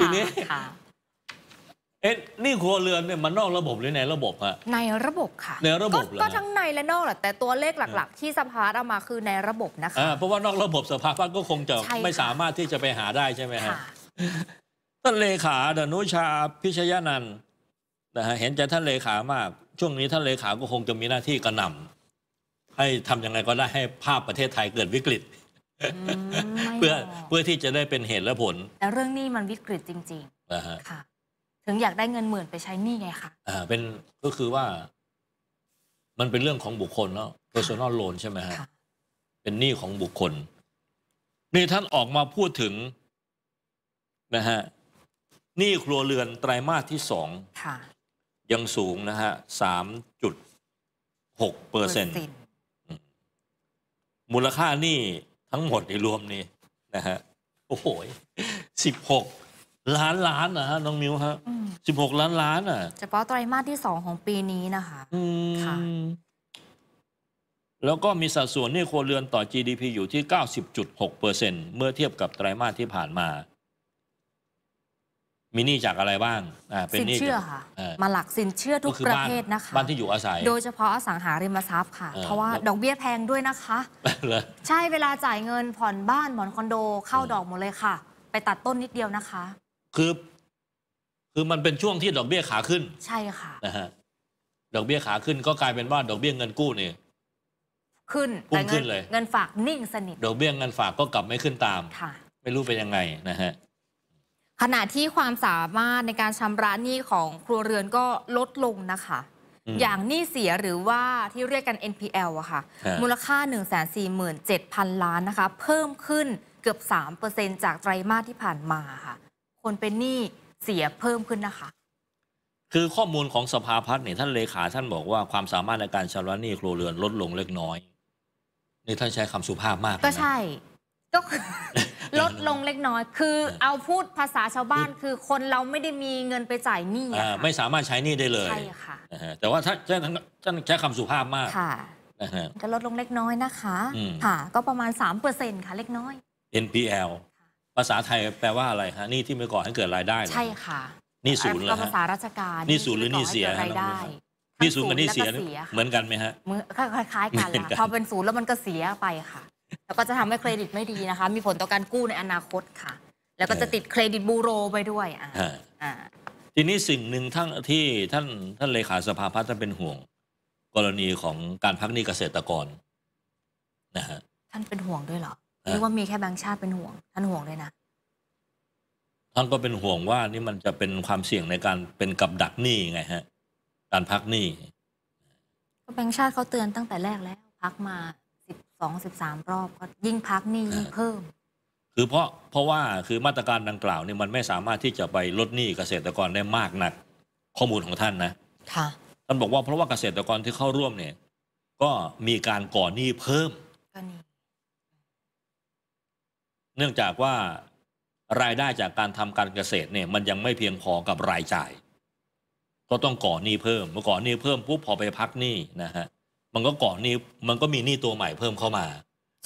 ทีนี้เอ๊ะ นี่ครัวเรือนเนี่ยมันนอกระบบหรือในระบบฮะในระบบค่ะ ในระบบก็ทั้งในและนอกแหละแต่ตัวเลขหลัก ๆ ที่สภาเอามาคือในระบบนะคะเพราะว่านอกระบบสภาพก็คงจะไม่สามารถที่จะไปหาได้ใช่ไหมฮะท่านเลขาดนุชาพิชยนันนะฮะเห็นใจท่านเลขามากช่วงนี้ท่านเลขา ก็คงจะมีหน้าที่กระหน่ำให้ทำยังไงก็ได้ให้ภาพประเทศไทยเกิดวิกฤตเพื่อเพื่อที่จะได้เป็นเหตุและผลแต่เรื่องนี้มันวิกฤตจริงๆค่ะ ถึงอยากได้เงินหมื่นไปใช้นี่ไงคะอ่าเป็นก็คือว่า มันเป็นเรื่องของบุคคลเนาะ personal loan ใช่ไหมฮะ เป็นหนี้ของบุคคล นี่ท่านออกมาพูดถึง นะฮะหนี้ครัวเรือนไตรามาสที่สองยังสูงนะฮะสามจุดหกเปอร์เซ็นต์มูลค่านี่ทั้งหมดในรวมนี่นะฮะโอ้โหสิบหกล้านล้านนะฮะน้องมิวฮะสิบหกล้านล้านอ่ะเฉพาะไตรมาสที่สองของปีนี้นะคะ อืมแล้วก็มีสัดส่วนนี้ครัวเรือนต่อ GDP อยู่ที่เเเกก้าสิบจุดหปอร์ซ็นเมื่อเทียบกับไตรมาสที่ผ่านมามีหนี้จากอะไรบ้างอ่าเป็นหนี้เชื่อค่ะ มาหลักสินเชื่อทุกประเภทนะคะบ้านที่อยู่อาศัย โดยเฉพาะอสังหาริมทรัพย์ค่ะ เพราะว่าดอกเบี้ยแพงด้วยนะคะ ใช่เวลาจ่ายเงินผ่อนบ้านผ่อนคอนโดเข้าดอกหมดเลยค่ะ ไปตัดต้นนิดเดียวนะคะคือคือมันเป็นช่วงที่ดอกเบี้ยขาขึ้น ใช่ค่ะนะฮะดอกเบี้ยขาขึ้นก็กลายเป็นว่าดอกเบี้ยเงินกู้เนี่ยขึ้นพุ่งขึ้นเลยเงินฝากนิ่งสนิทดอกเบี้ยเงินฝากก็กลับไม่ขึ้นตามค่ะ ไม่รู้เป็นยังไงนะฮะขณะที่ความสามารถในการชำระหนี้ของครัวเรือนก็ลดลงนะคะ อย่างหนี้เสียหรือว่าที่เรียกกัน NPL อะค่ะ มูลค่า 147,000 ล้านนะคะ เพิ่มขึ้นเกือบ 3%จากไตรมาสที่ผ่านมาค่ะ คนเป็นหนี้เสียเพิ่มขึ้นนะคะ คือข้อมูลของสภาพัฒน์เนี่ยท่านเลขาท่านบอกว่าความสามารถในการชำระหนี้ครัวเรือนลดลงเล็กน้อยนี่ท่านใช้คำสุภาพมากก็ใช่ก็ลดลงเล็กน้อยคือเอาพูดภาษาชาวบ้านคือคนเราไม่ได้มีเงินไปจ่ายหนี้ไม่สามารถใช้หนี้ได้เลย ใช่ค่ะแต่ว่าท่านท่านใช้คำสุภาพมากก็ลดลงเล็กน้อยนะคะ ค่ะ ก็ประมาณ3%ค่ะเล็กน้อย NPL ภาษาไทยแปลว่าอะไรคะนี่ที่ไม่ก่อให้เกิดรายได้ใช่ค่ะนี่ศูนย์เลยภาษาราชการนี่ศูนย์หรือนี่เสียรได้นี่ศูนย์กับนี่เสียเหมือนกันไหมฮะคล้ายๆกันแหละพอเป็นศูนย์แล้วมันก็เสียไปค่ะแล้วก็จะทำให้เครดิตไม่ดีนะคะมีผลต่อการกู้ในอนาคตค่ะ แล้วก็จะติดเครดิตบูโรไปด้วยอ่าทีนี้สิ่งหนึ่งท่านที่ท่านท่านเลขาสภาพัฒน์ท่านเป็นห่วง กรณีของการพักหนี้เกษตรกรนะฮะท่านเป็นห่วงด้วยเหรอหรือว่ามีแค่แบงค์ชาติเป็นห่วง ท่านห่วงด้วยนะ ท่านก็เป็นห่วงว่านี่มันจะเป็นความเสี่ยงในการเป็นกับดักหนี้ไงฮะการพักหนี้ก็แบงค์ชาติเขาเตือนตั้งแต่แรกแล้วพักมาสสองิบามรอบก็ยิ่งพักหนี้ยิ่งเพิ่ม คือเพราะเพราะว่าคือมาตรการดังกล่าวเนี่ยมันไม่สามารถที่จะไปลดหนี้เกษตรกรได้มากนักข้อมูลของท่านนะค่ะท่านบอกว่าเพราะว่าเกษตรกรที่เข้าร่วมเนี่ยก็มีการก่อหนี้เพิ่มก็นี่เนื่องจากว่ารายได้จากการทำการเกษตรเนี่ยมันยังไม่เพียงพอกับรายจ่าย ก็ต้องก่อหนี้เพิ่มเมื่อก่อหนี้เพิ่มปุ๊บพอไปพักหนี้นะฮะมันก็ก่อนนี้มันก็มีหนี้ตัวใหม่เพิ่มเข้ามา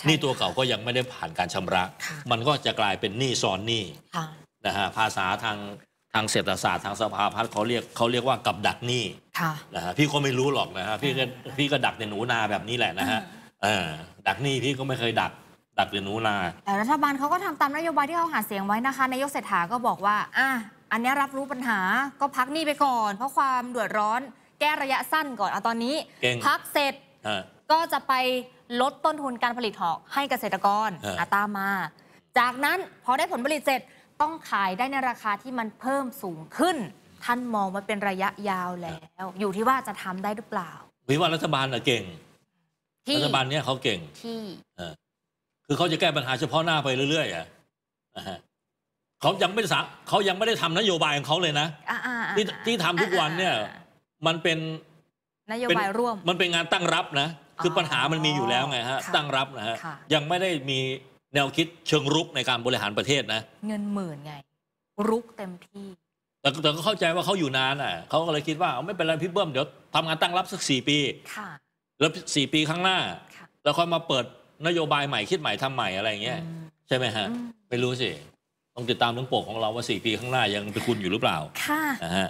หนี้ตัวเก่าก็ยังไม่ได้ผ่านการชำระ มันก็จะกลายเป็นหนี้ซ้อนหนี้นะฮะภาษาทางทางเศรษฐศาสตร์ทางสภาพัฒน์เขาเรียกเขาเรียกว่ากับ ดักหนี้นะฮะพี่ก็ไม่รู้หรอกนะฮะพี่ก็พี่ก็ดักในหนูนาแบบนี้แหละนะฮะดักหนี้พี่ก็ไม่เคยดักดักหรืหนูนา แต่รัฐบาลเขาก็ทำตามนโยบายที่เขาหาเสียงไว้นะคะนายกเศรษฐาก็บอกว่าอ่ะอันนี้รับรู้ปัญหาก็พักหนี้ไปก่อน เพราะความเดือดร้อนแก้ระยะสั้นก่อนเอาตอนนี้ พักเสร็จก็จะไปลดต้นทุนการผลิตหอกให้เกษตรกรอาตามมา จากนั้นพอได้ผลผลิตเสร็จต้องขายได้ในราคาที่มันเพิ่มสูงขึ้น ท่านมองว่าเป็นระยะยาวแล้ว อยู่ที่ว่าจะทำได้หรือเปล่าพี่ว่ารัฐบาละเก่ง รัฐบาลเนี้ยเขาเก่ง ที่คือเขาจะแก้ปัญหาเฉพาะหน้าไปเรื่อยๆอ่ะเขายังไม่สักเขายังไม่ได้ทำนโยบายของเขาเลยนะที่ที่ทำทุกวันเนี่ยมันเป็นนโยบายร่วม มันเป็นงานตั้งรับนะ คือปัญหามันมีอยู่แล้วไงฮะ ตั้งรับนะฮะยังไม่ได้มีแนวคิดเชิงรุกในการบริหารประเทศนะ เงินหมื่นไง รุกเต็มที่แต่แต่ก็เข้าใจว่าเขาอยู่นานอ่ะเขาก็เลยคิดว่าไม่เป็นไรพี่เบิ้มเดี๋ยวทำงานตั้งรับสักสี่ปีแล้วสี่ปีข้างหน้า แล้วค่อยมาเปิดนโยบายใหม่คิดใหม่ทำใหม่อะไรเงี้ยใช่ไหมฮะไม่รู้สิต้องติดตามเรื่องปกของเราว่าสี่ปีข้างหน้ายังเป็นคุณอยู่หรือเปล่าค่ะนะฮะ